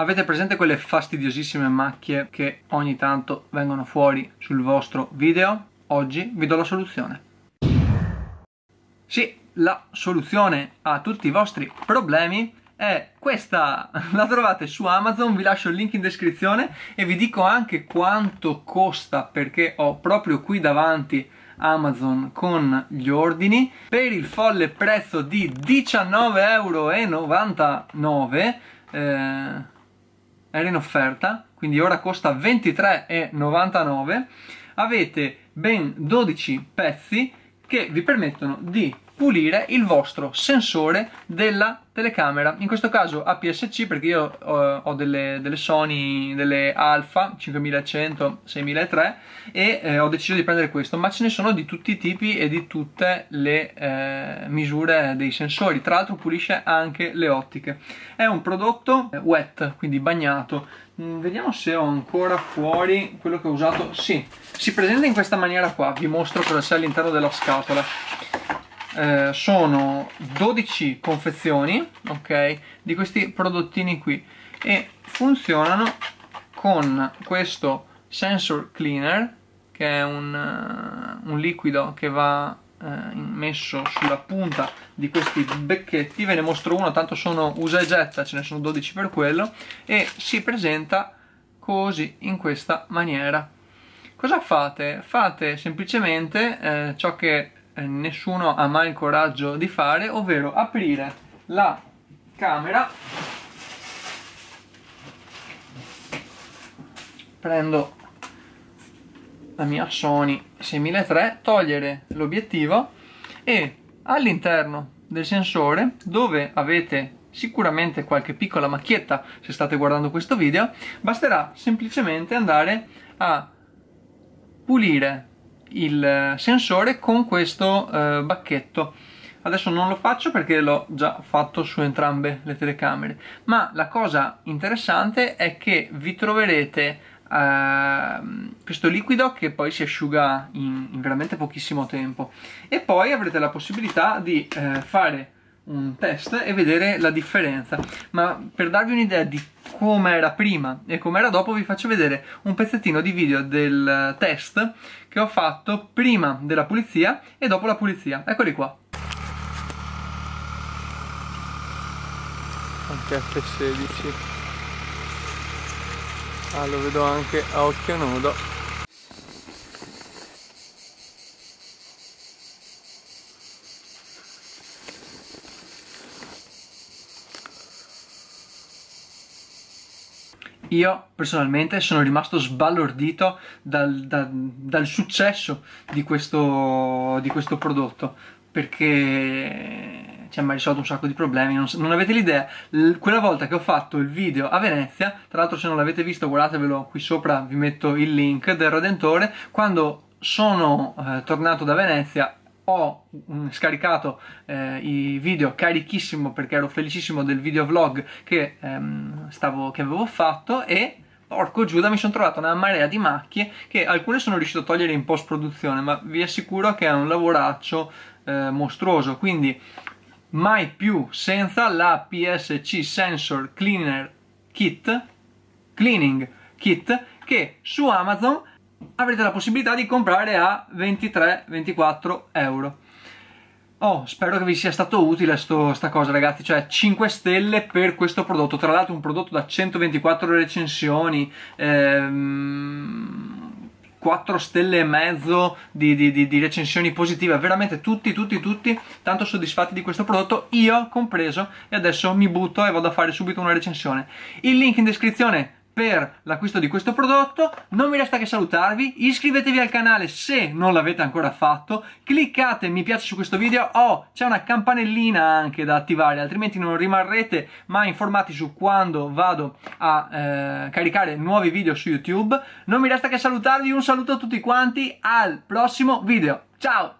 Avete presente quelle fastidiosissime macchie che ogni tanto vengono fuori sul vostro video? Oggi vi do la soluzione. Sì, la soluzione a tutti i vostri problemi è questa, la trovate su Amazon, vi lascio il link in descrizione e vi dico anche quanto costa perché ho proprio qui davanti Amazon con gli ordini per il folle prezzo di 19,99 euro. Eh, era in offerta, quindi ora costa 23,99, avete ben 12 pezzi che vi permettono di pulire il vostro sensore della telecamera in questo caso APS-C perché io ho, eh, ho delle, delle, Sony delle Alpha 5100 6003 e eh, ho deciso di prendere questo ma ce ne sono di tutti i tipi e di tutte le eh, misure dei sensori tra l'altro pulisce anche le ottiche è un prodotto eh, wet quindi bagnato mm, vediamo se ho ancora fuori quello che ho usato sì si presenta in questa maniera qua vi mostro cosa c'è all'interno della scatola eh, sono 12 confezioni ok di questi prodottini qui e funzionano con questo sensor cleaner che è un, uh, un liquido che va uh, messo sulla punta di questi becchetti ve ne mostro uno tanto sono usa e getta ce ne sono 12 per quello e si presenta così in questa maniera cosa fate? fate semplicemente eh, ciò che eh, nessuno ha mai il coraggio di fare, ovvero aprire la camera. Prendo la mia Sony 6003, togliere l'obiettivo e all'interno del sensore dove avete sicuramente qualche piccola macchietta se state guardando questo video basterà semplicemente andare a pulire il eh, sensore con questo eh, bacchetto adesso non lo faccio perché l'ho già fatto su entrambe le telecamere ma la cosa interessante è che vi troverete eh, questo liquido che poi si asciuga in, in, veramente pochissimo tempo e poi avrete la possibilità di eh, fare un test e vedere la differenza. Ma per darvi un'idea di come era prima e come era dopo, vi faccio vedere un pezzettino di video del test che ho fatto prima della pulizia e dopo la pulizia. Eccoli qua. Anche F16. Ah, lo vedo anche a occhio nudo. Io personalmente sono rimasto sbalordito dal, dal, dal successo di questo, di questo prodotto perché ci ha mai risolto un sacco di problemi, non, non avete l'idea. L quella volta che ho fatto il video a Venezia, tra l'altro se non l'avete visto guardatevelo qui sopra, vi metto il link del Redentore, quando sono eh, tornato da Venezia ho mm, scaricato eh, i video carichissimo perché ero felicissimo del video vlog che ehm, stavo, che avevo fatto e porco Giuda mi sono trovato una marea di macchie che alcune sono riuscito a togliere in post produzione ma vi assicuro che è un lavoraccio eh, mostruoso quindi mai più senza la PSC Sensor Cleaner Kit Cleaning Kit che su Amazon avrete la possibilità di comprare a 23-24 euro Oh, spero che vi sia stato utile questa cosa ragazzi, cioè 5 stelle per questo prodotto, tra l'altro un prodotto da 124 recensioni, ehm, 4 stelle e mezzo di, di, di, di, recensioni positive, veramente tutti, tutti, tutti tanto soddisfatti di questo prodotto, io compreso, e adesso mi butto e vado a fare subito una recensione. Il link in descrizione per l'acquisto di questo prodotto. Non mi resta che salutarvi, iscrivetevi al canale se non l'avete ancora fatto, cliccate mi piace su questo video, oh c'è una campanellina anche da attivare, altrimenti non rimarrete mai informati su quando vado a eh, caricare nuovi video su YouTube. Non mi resta che salutarvi, un saluto a tutti quanti, al prossimo video, ciao!